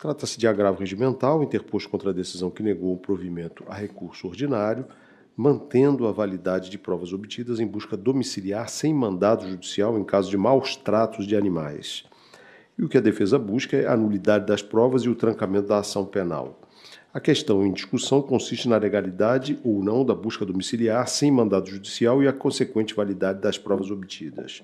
Trata-se de agravo regimental interposto contra a decisão que negou o provimento a recurso ordinário, mantendo a validade de provas obtidas em busca domiciliar sem mandado judicial em caso de maus tratos de animais. E o que a defesa busca é a nulidade das provas e o trancamento da ação penal. A questão em discussão consiste na legalidade ou não da busca domiciliar sem mandado judicial e a consequente validade das provas obtidas.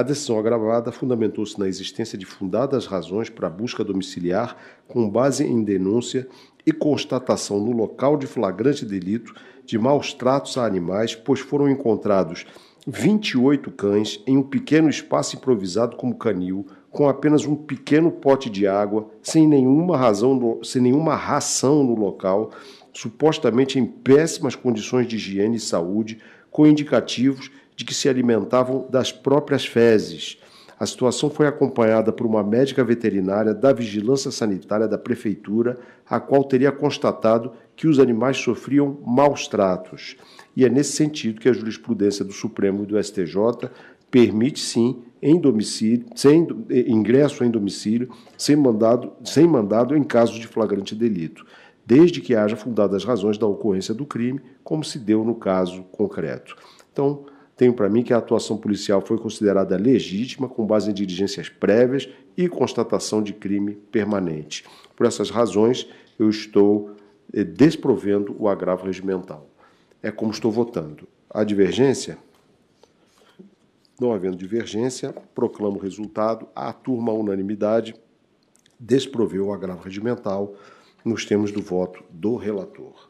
A decisão agravada fundamentou-se na existência de fundadas razões para a busca domiciliar com base em denúncia e constatação no local de flagrante delito de maus tratos a animais, pois foram encontrados 28 cães em um pequeno espaço improvisado como canil, com apenas um pequeno pote de água, sem nenhuma razão, sem nenhuma ração no local, supostamente em péssimas condições de higiene e saúde, com indicativos de que se alimentavam das próprias fezes. A situação foi acompanhada por uma médica veterinária da Vigilância Sanitária da Prefeitura, a qual teria constatado que os animais sofriam maus tratos. E é nesse sentido que a jurisprudência do Supremo e do STJ permite sim em domicílio, sem ingresso em domicílio, sem mandado, sem mandado em caso de flagrante delito, desde que haja fundadas razões da ocorrência do crime, como se deu no caso concreto. Então, tenho para mim que a atuação policial foi considerada legítima com base em diligências prévias e constatação de crime permanente. Por essas razões, eu estou eh, desprovendo o agravo regimental. É como estou votando. A divergência? Não havendo divergência, proclamo o resultado. A turma, a unanimidade, desproveu o agravo regimental nos termos do voto do relator.